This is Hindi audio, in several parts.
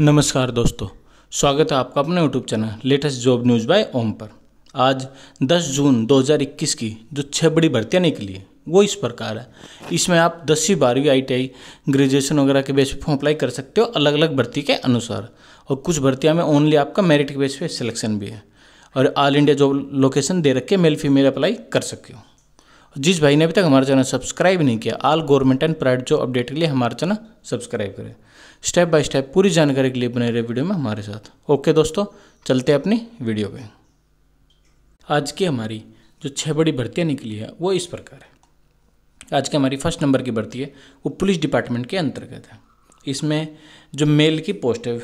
नमस्कार दोस्तों स्वागत है आपका अपने YouTube channel latest job news by Om पर आज 10 जून 2021 की जो छः बड़ी भर्तियाँ निकली है वो इस प्रकार है इसमें आप दसवीं बारहवीं आई आई ग्रेजुएशन वगैरह के बेस पर फॉर्म अप्लाई कर सकते हो अलग अलग भर्ती के अनुसार और कुछ भर्तियाँ में ओनली आपका मेरिट के बेस पर सिलेक्शन भी है और ऑल इंडिया जॉब लोकेशन दे रख के मेल फीमेल अप्लाई कर सकते हो जिस भाई ने अभी तक हमारा चैनल सब्सक्राइब नहीं किया all government and private job update के लिए हमारा चैनल सब्सक्राइब करें स्टेप बाय स्टेप पूरी जानकारी के लिए बने रहे वीडियो में हमारे साथ ओके दोस्तों चलते हैं अपनी वीडियो पे आज की हमारी जो छह बड़ी भर्तियाँ निकली है वो इस प्रकार है आज की हमारी फर्स्ट नंबर की भर्ती है वो पुलिस डिपार्टमेंट के अंतर्गत है इसमें जो मेल की पोस्ट है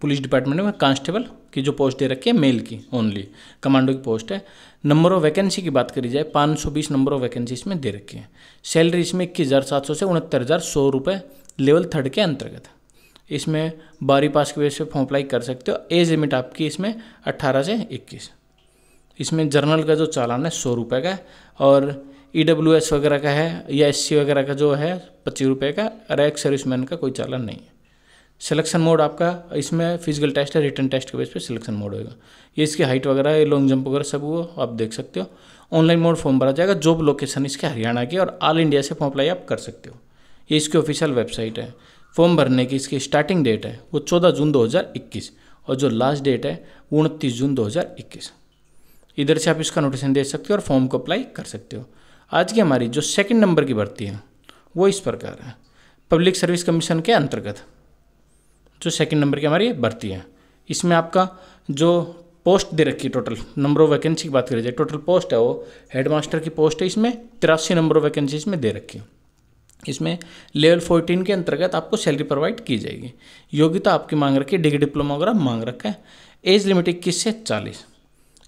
पुलिस डिपार्टमेंट में कांस्टेबल की जो पोस्ट दे रखी है मेल की ओनली कमांडो की पोस्ट है नंबर ऑफ वैकेंसी की बात करी जाए 520 नंबर ऑफ वैकेंसी इसमें दे रखी है सैलरी इसमें इक्कीस हज़ार सात सौ से उनहत्तर हज़ार सौ रुपये लेवल थर्ड के अंतर्गत इसमें बारी पास की वजह से फॉर्म अप्लाई कर सकते हो एज लिमिट आपकी इसमें अट्ठारह से इक्कीस इसमें जर्नल का जो चालान है सौ रुपये का और ई डब्ल्यू एस वगैरह का है या एस सी वगैरह का जो है पच्चीस रुपये का और एक सर्विसमैन का कोई चालान नहीं है सिलेक्शन मोड आपका इसमें फिजिकल टेस्ट है रिटर्न टेस्ट के बेस पे सिलेक्शन मोड होगा ये इसकी हाइट वगैरह ये लॉन्ग जंप वगैरह सब वो आप देख सकते हो ऑनलाइन मोड फॉर्म भरा जाएगा जॉब लोकेशन इसके हरियाणा की और ऑल इंडिया से फॉर्म अप्लाई आप कर सकते हो ये इसकी ऑफिशियल वेबसाइट है फॉर्म भरने की इसकी स्टार्टिंग डेट है वो चौदह जून दो और जो लास्ट डेट है वो उनतीस जून दो इधर से आप इसका नोटिसन दे सकते हो और फॉर्म को अप्लाई कर सकते हो आज की हमारी जो सेकेंड नंबर की भर्ती है वो इस प्रकार है पब्लिक सर्विस कमीशन के अंतर्गत जो सेकंड नंबर की हमारी भर्ती है इसमें आपका जो पोस्ट दे रखी है टोटल नंबर ऑफ वैकेंसी की बात करी जाए टोटल पोस्ट है वो हेडमास्टर की पोस्ट है इसमें तिरासी नंबर ऑफ वैकेंसी इसमें दे रखी है इसमें लेवल फोर्टीन के अंतर्गत आपको सैलरी प्रोवाइड की जाएगी योग्यता आपकी मांग रखी है डिग्री डिप्लोमा वगैरह मांग रखा है एज लिमिट इक्कीस से चालीस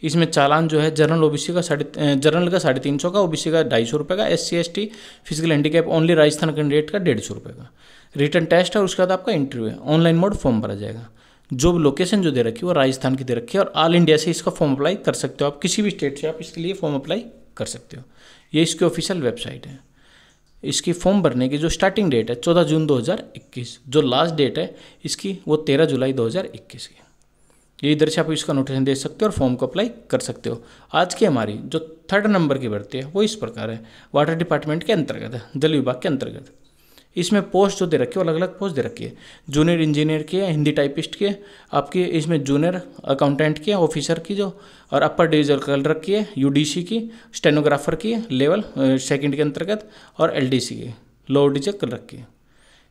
इसमें चालान जो है जनरल ओबीसी का साढ़े जनरल का साढ़े तीन सौ का ओबीसी का ढाई सौ रुपये का S C S T physical handicap only Rajasthan candidate का डेढ़ सौ रुपये का रिटर्न टेस्ट और उसके बाद आपका इंटरव्यू है ऑनलाइन मोड फॉर्म भरा जाएगा जो भी लोकेशन जो दे रखी है वो राजस्थान की दे रखी है और ऑल इंडिया से इसका फॉर्म अप्लाई कर सकते हो आप किसी भी स्टेट से आप इसके लिए फॉर्म अप्लाई कर सकते हो ये इसकी ऑफिशियल वेबसाइट है इसकी फॉर्म भरने की जो स्टार्टिंग डेट है चौदह जून दो जो लास्ट डेट है इसकी वो तेरह जुलाई दो की ये इधर से आप इसका नोटिफिकेशन दे सकते हो और फॉर्म को अप्लाई कर सकते हो आज की हमारी जो थर्ड नंबर की भर्ती है वो इस प्रकार है वाटर डिपार्टमेंट के अंतर्गत है जल विभाग के अंतर्गत इसमें पोस्ट जो दे रखी है अलग अलग पोस्ट दे रखी है जूनियर इंजीनियर की है हिंदी टाइपिस्ट के आपके इसमें जूनियर अकाउंटेंट की ऑफिसर की जो और अपर डिविजल कलर की है यूडीसी की स्टेनोग्राफर की लेवल सेकेंड के अंतर्गत और एल की लोअर डिजल कलर की है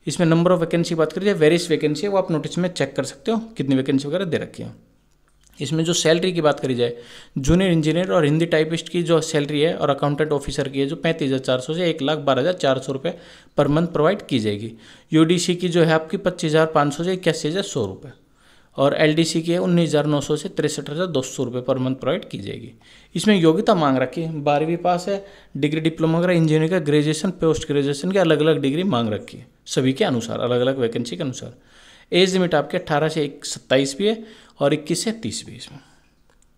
इसमें नंबर ऑफ वैकेंसी बात करिए वेरियस वैकेंसी है वो आप नोटिस में चेक कर सकते हो कितनी वैकेंसी वगैरह दे रखी है इसमें जो सैलरी की बात करी जाए जूनियर इंजीनियर और हिंदी टाइपिस्ट की जो सैलरी है और अकाउंटेंट ऑफिसर की है जो पैंतीस हज़ार चार सौ से एक लाख बारह हज़ार चार सौ रुपये पर मंथ प्रोवाइड की जाएगी यूडीसी की जो है आपकी पच्चीस हज़ार पाँच सौ से इक्यासी हज़ार सौ रुपये और एलडीसी के उन्नीस हज़ार नौ सौ से तिरसठ हज़ार दो सौ रुपये पर मंथ प्रोवाइड की जाएगी इसमें योग्यता मांग रखी है बारहवीं पास है डिग्री डिप्लोमा वगैरह इंजीनियरिंग का ग्रेजुएशन पोस्ट ग्रेजुएशन के अलग अलग डिग्री मांग रखी है सभी के अनुसार अलग अलग वैकेंसी के अनुसार एज लिमिट आपके अट्ठारह से एक सत्ताईस भी है और इक्कीस से तीस भी इसमें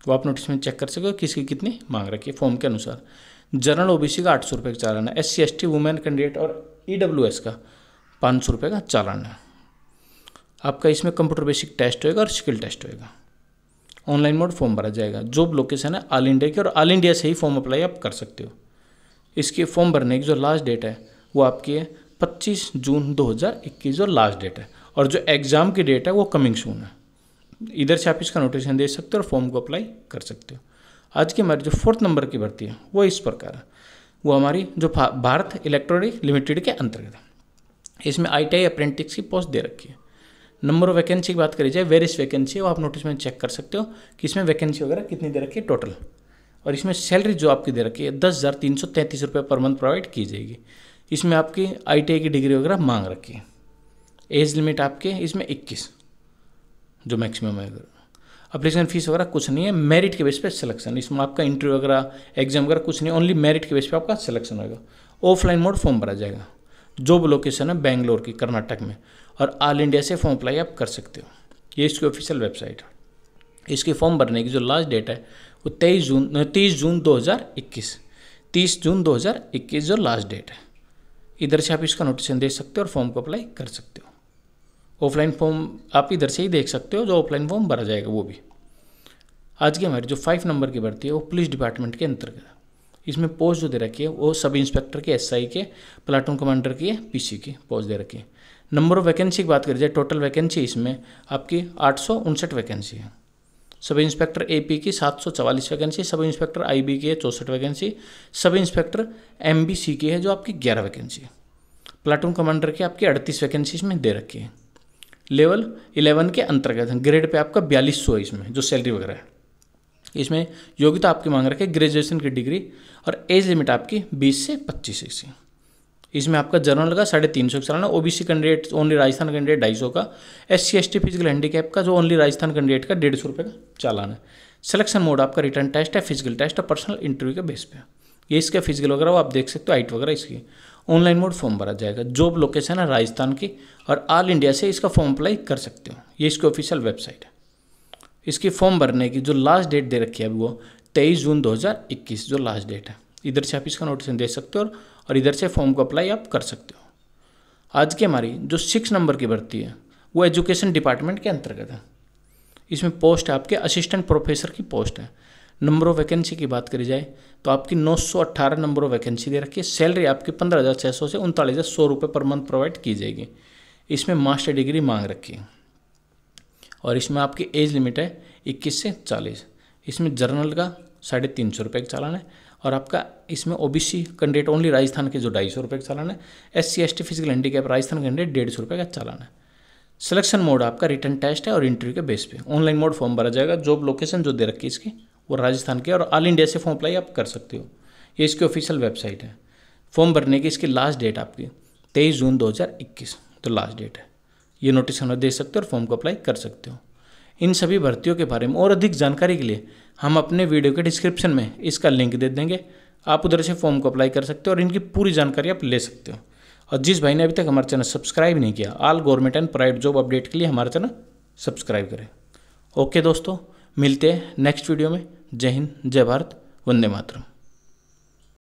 वो आप नोटिस में चेक कर सको किसकी कितनी मांग रखी है फॉर्म के अनुसार जनरल ओबीसी का आठ सौ रुपये का चालान है S C S T women candidate और ई डब्ल्यू एस का पाँच सौ रुपये का चालान है आपका इसमें कंप्यूटर बेसिक टेस्ट होएगा और स्किल टेस्ट होएगा ऑनलाइन मोड फॉर्म भरा जाएगा जॉब लोकेशन है ऑल इंडिया की और ऑल इंडिया से ही फॉर्म अप्लाई आप कर सकते हो इसके फॉर्म भरने की जो लास्ट डेट है वो आपकी है पच्चीस जून इक्कीस जो लास्ट डेट है और जो एग्ज़ाम की डेट है वो कमिंग सून है इधर से आप इसका नोटिफिकेशन दे सकते हो और फॉर्म को अप्लाई कर सकते हो आज की हमारी जो फोर्थ नंबर की भर्ती है वो इस प्रकार है वो हमारी जो भारत इलेक्ट्रॉनिक लिमिटेड के अंतर्गत है इसमें आई टी अप्रेंटिक्स की पोस्ट दे रखी है नंबर ऑफ वैकेंसी की बात करी जाए वेरिस वैकेंसी वो आप नोटिस में चेक कर सकते हो कि इसमें वैकेंसी वगैरह कितनी दे रखी है टोटल और इसमें सैलरी जो आपकी दे रखी है दस हज़ार तीन सौ तैंतीस रुपये पर मंथ प्रोवाइड की जाएगी इसमें आपकी आई की डिग्री वगैरह मांग रखी है एज लिमिट आपके इसमें इक्कीस जो मैक्सिमम है अप्लीकेशन फीस वगैरह कुछ नहीं है मेरिट के बेस पे सिलेक्शन इसमें आपका इंटरव्यू वगैरह एग्जाम वगैरह कुछ नहीं ओनली मेरिट के बेस पे आपका सिलेक्शन होगा ऑफलाइन मोड फॉर्म भरा जाएगा जॉब लोकेशन है बैंगलोर की कर्नाटक में और ऑल इंडिया से फॉर्म अप्लाई आप कर सकते हो ये इसकी ऑफिशियल वेबसाइट है इसकी फॉर्म भरने की जो लास्ट डेट है वो तेईस जून तीस जून 2021 30 जून 2021 जो लास्ट डेट है इधर से आप इसका नोटिसन दे सकते हो और फॉर्म को अप्लाई कर सकते हो ऑफलाइन फॉर्म आप इधर से ही देख सकते हो जो ऑफलाइन फॉर्म भरा जाएगा वो भी आज की हमारी जो फाइव नंबर की भर्ती है वो पुलिस डिपार्टमेंट के अंतर्गत इसमें पोस्ट जो दे रखी है वो सब इंस्पेक्टर के एसआई के प्लाटून कमांडर की है पीसी की पोस्ट दे रखी है नंबर ऑफ वैकेंसी की बात करी जाए टोटल वैकेंसी इसमें आपकी आठ सौ उनसठ वैकेंसी है सब इंस्पेक्टर एपी की सात सौ चवालीस वैकेंसी सब इंस्पेक्टर आईबी की है चौंसठ वैकेंसी सब इंस्पेक्टर एमबीसी की है जो आपकी ग्यारह वैकेंसी है प्लाटून कमांडर की आपकी अड़तीस वैकेंसी इसमें दे रखी है लेवल इलेवन के अंतर्गत ग्रेड पे आपका बयालीस सौ है इसमें जो सैलरी वगैरह है इसमें योग्यता आपकी मांग रखी है ग्रेजुएशन की डिग्री और एज लिमिट आपकी बीस से पच्चीस इसी इसमें आपका जनरल का साढ़े तीन सौ चलाना O B C candidate only Rajasthan candidate ढाई सौ का S C S T physical handicap का जो ओनली राजस्थान कैंडिडेट का डेढ़ सौ रुपये का चालान है सिलेक्शन मोड आपका रिटर्न टेस्ट है फिजिकल टेस्ट और पर्सनल इंटरव्यू के बेस पे ये इसका फिजिकल वगैरह आप देख सकते हो आइट वगैरह इसकी ऑनलाइन मोड फॉर्म भरा जाएगा जॉब लोकेशन है राजस्थान की और ऑल इंडिया से इसका फॉर्म अप्लाई कर सकते हो ये इसकी ऑफिशियल वेबसाइट है इसकी फॉर्म भरने की जो लास्ट डेट दे रखी है अभी वो तेईस जून 2021 जो लास्ट डेट है इधर से आप इसका नोटिस दे सकते हो और और इधर से फॉर्म को अप्लाई आप कर सकते हो आज की हमारी जो सिक्स नंबर की भर्ती है वो एजुकेशन डिपार्टमेंट के अंतर्गत है इसमें पोस्ट आपके असिस्टेंट प्रोफेसर की पोस्ट है नंबर ऑफ वैकेंसी की बात करी जाए तो आपकी 918 नंबर ऑफ वैकेंसी दे रखी है सैलरी आपकी पंद्रह हज़ार छः सौ से उनतालीस हज़ार सौ रुपये पर मंथ प्रोवाइड की जाएगी इसमें मास्टर डिग्री मांग रखी है और इसमें आपकी एज लिमिट है इक्कीस से चालीस इसमें जर्नल का साढ़े तीन सौ रुपये का चालान है और आपका इसमें सी कैंडिडेट ओनली राजस्थान के जो ढाई सौ रुपये का चालान है S C S T physical handicap Rajasthan candidate डेढ़ सौ रुपये का चालान है सिलेक्शन मोड आपका रिटर्न टेस्ट है और इंटरव्यू के बेस पे ऑनलाइन मोड फॉर्म भरा जाएगा जॉब लोकेशन जो दे रखी है इसकी वो राजस्थान की और ऑल इंडिया से फॉर्म अप्लाई आप कर सकते हो ये इसकी ऑफिशियल वेबसाइट है फॉर्म भरने की इसकी लास्ट डेट आपकी तेईस जून 2021 तो लास्ट डेट है ये नोटिस हमें दे सकते हो और फॉर्म को अप्लाई कर सकते हो इन सभी भर्तियों के बारे में और अधिक जानकारी के लिए हम अपने वीडियो के डिस्क्रिप्शन में इसका लिंक दे देंगे आप उधर से फॉर्म को अप्लाई कर सकते हो और इनकी पूरी जानकारी आप ले सकते हो और जिस भाई ने अभी तक हमारा चैनल सब्सक्राइब नहीं किया all government and private job update के लिए हमारा चैनल सब्सक्राइब करें ओके दोस्तों मिलते हैं नेक्स्ट वीडियो में जय हिंद जय भारत वंदे मातरम